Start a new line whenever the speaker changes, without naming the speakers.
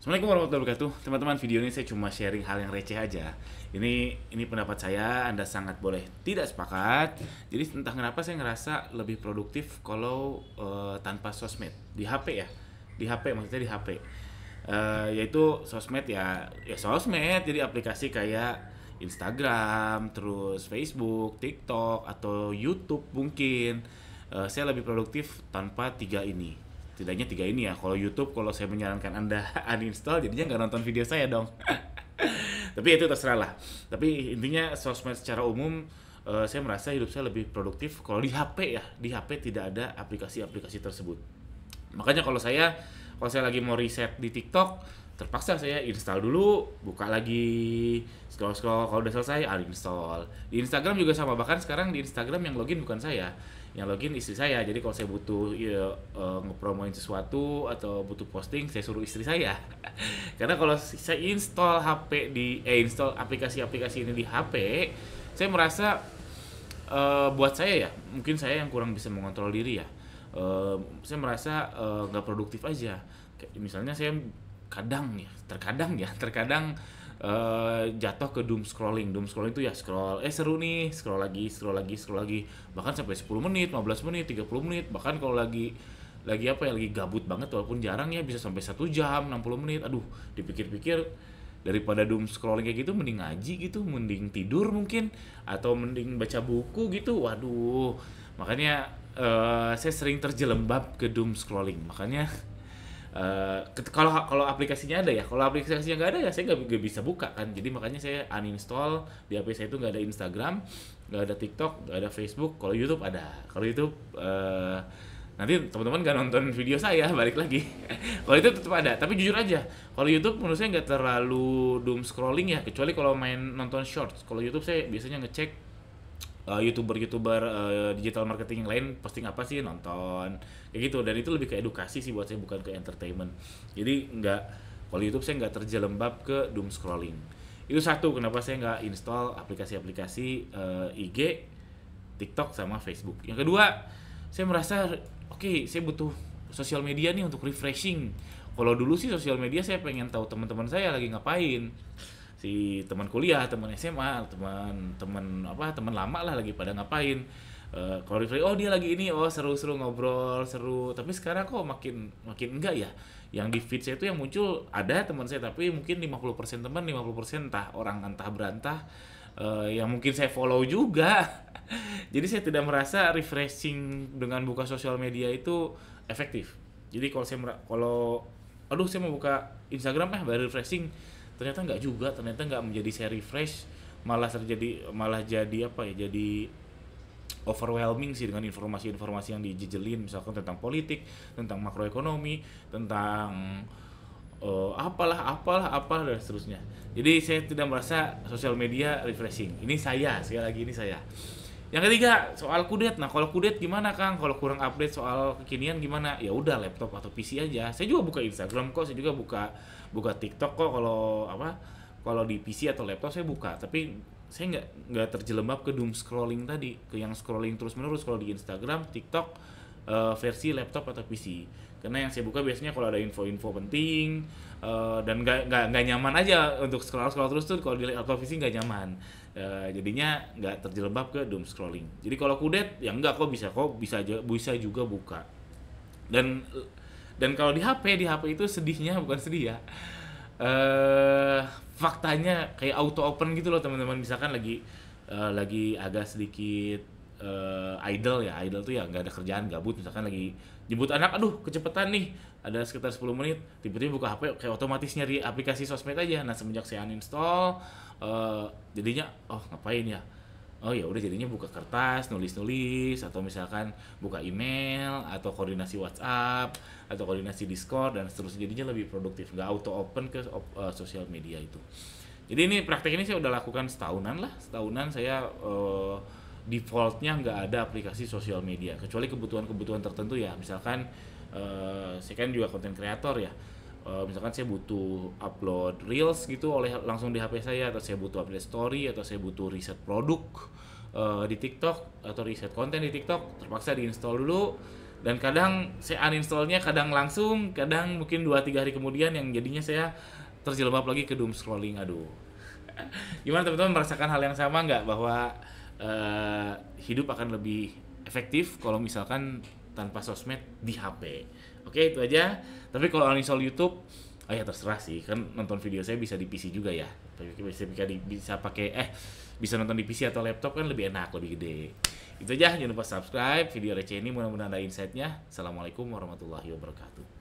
Assalamualaikum warahmatullahi wabarakatuh Teman-teman video ini saya cuma sharing hal yang receh aja Ini ini pendapat saya Anda sangat boleh tidak sepakat Jadi entah kenapa saya ngerasa lebih produktif Kalau uh, tanpa sosmed Di HP ya Di HP maksudnya di HP uh, eh, Yaitu sosmed ya Ya sosmed jadi aplikasi kayak Instagram Terus Facebook, TikTok Atau Youtube mungkin uh, Saya lebih produktif tanpa tiga ini setidaknya tiga ini ya kalau YouTube kalau saya menyarankan anda uninstall jadinya nggak nonton video saya dong tapi itu terserah lah tapi intinya sosmed secara umum uh, saya merasa hidup saya lebih produktif kalau di HP ya di HP tidak ada aplikasi-aplikasi tersebut makanya kalau saya kalau saya lagi mau riset di TikTok terpaksa saya install dulu buka lagi scroll scroll kalau udah selesai uninstall ah, di Instagram juga sama bahkan sekarang di Instagram yang login bukan saya yang login istri saya jadi kalau saya butuh ya, uh, ngepromoin sesuatu atau butuh posting saya suruh istri saya karena kalau saya install HP di eh install aplikasi-aplikasi ini di HP saya merasa uh, buat saya ya mungkin saya yang kurang bisa mengontrol diri ya uh, saya merasa nggak uh, produktif aja misalnya saya kadang ya terkadang ya terkadang uh, jatuh ke doom scrolling doom scrolling itu ya scroll eh seru nih scroll lagi scroll lagi scroll lagi bahkan sampai 10 menit 15 menit 30 menit bahkan kalau lagi lagi apa ya lagi gabut banget walaupun jarang ya bisa sampai satu jam 60 menit aduh dipikir-pikir daripada doom scrolling kayak gitu mending ngaji gitu mending tidur mungkin atau mending baca buku gitu waduh makanya uh, saya sering terjelembab ke doom scrolling makanya Uh, kalau kalau aplikasinya ada ya kalau aplikasinya nggak ada ya saya nggak bisa buka kan jadi makanya saya uninstall di HP saya itu nggak ada Instagram nggak ada TikTok nggak ada Facebook kalau YouTube ada kalau YouTube uh, nanti teman-teman nggak nonton video saya balik lagi kalau itu tetap ada tapi jujur aja kalau YouTube menurut saya nggak terlalu doom scrolling ya kecuali kalau main nonton shorts kalau YouTube saya biasanya ngecek Eh, youtuber-youtuber uh, digital marketing yang lain posting apa sih nonton kayak gitu dan itu lebih ke edukasi sih buat saya bukan ke entertainment jadi nggak kalau YouTube saya nggak terjelembab ke doom scrolling itu satu kenapa saya nggak install aplikasi-aplikasi uh, eh, IG TikTok sama Facebook yang kedua saya merasa oke okay, saya butuh sosial media nih untuk refreshing kalau dulu sih sosial media saya pengen tahu teman-teman saya lagi ngapain si teman kuliah, teman SMA, teman teman apa teman lama lah lagi pada ngapain. Uh, kalau replay oh dia lagi ini oh seru-seru ngobrol seru tapi sekarang kok makin makin enggak ya yang di feed saya itu yang muncul ada teman saya tapi mungkin 50% teman 50% entah orang entah berantah uh, yang mungkin saya follow juga jadi saya tidak merasa refreshing dengan buka sosial media itu efektif jadi kalau saya kalau aduh saya mau buka Instagram eh baru refreshing ternyata nggak juga ternyata nggak menjadi seri fresh malah terjadi malah jadi apa ya jadi overwhelming sih dengan informasi-informasi yang dijejelin misalkan tentang politik tentang makroekonomi tentang uh, apalah apalah apalah dan seterusnya jadi saya tidak merasa sosial media refreshing ini saya sekali lagi ini saya yang ketiga, soal kudet. Nah, kalau kudet gimana, Kang? Kalau kurang update soal kekinian gimana? Ya udah laptop atau PC aja. Saya juga buka Instagram kok, saya juga buka buka TikTok kok kalau apa? Kalau di PC atau laptop saya buka, tapi saya nggak nggak terjelembab ke doom scrolling tadi, ke yang scrolling terus menerus kalau di Instagram, TikTok, uh, versi laptop atau PC karena yang saya buka biasanya kalau ada info-info penting uh, dan nggak nggak nyaman aja untuk scroll scroll terus tuh kalau di laptop PC nggak nyaman uh, jadinya nggak terjelebab ke doom scrolling jadi kalau kudet ya nggak kok bisa kok bisa aja bisa juga buka dan dan kalau di HP di HP itu sedihnya bukan sedih ya uh, faktanya kayak auto open gitu loh teman-teman misalkan lagi uh, lagi agak sedikit uh, idle ya idol tuh ya nggak ada kerjaan gabut misalkan lagi jemput anak aduh kecepatan nih ada sekitar 10 menit tiba-tiba buka HP kayak otomatis nyari aplikasi sosmed aja nah semenjak saya uninstall uh, jadinya oh ngapain ya oh ya udah jadinya buka kertas nulis-nulis atau misalkan buka email atau koordinasi WhatsApp atau koordinasi Discord dan seterusnya jadinya lebih produktif nggak auto open ke uh, sosial media itu jadi ini praktek ini saya udah lakukan setahunan lah setahunan saya uh, defaultnya nggak ada aplikasi sosial media kecuali kebutuhan-kebutuhan tertentu ya misalkan uh, saya kan juga konten kreator ya uh, misalkan saya butuh upload reels gitu oleh langsung di HP saya atau saya butuh update story atau saya butuh riset produk uh, di TikTok atau riset konten di TikTok terpaksa diinstall dulu dan kadang saya uninstallnya kadang langsung kadang mungkin 2-3 hari kemudian yang jadinya saya terjelebab lagi ke doom scrolling aduh gimana teman-teman merasakan hal yang sama nggak bahwa uh, hidup akan lebih efektif kalau misalkan tanpa sosmed di HP. Oke, itu aja. Tapi kalau uninstall YouTube, oh ya terserah sih. Kan nonton video saya bisa di PC juga ya. Bisa bisa, bisa pakai eh bisa nonton di PC atau laptop kan lebih enak, lebih gede. Itu aja, jangan lupa subscribe video receh ini mudah-mudahan ada insight-nya. Assalamualaikum warahmatullahi wabarakatuh.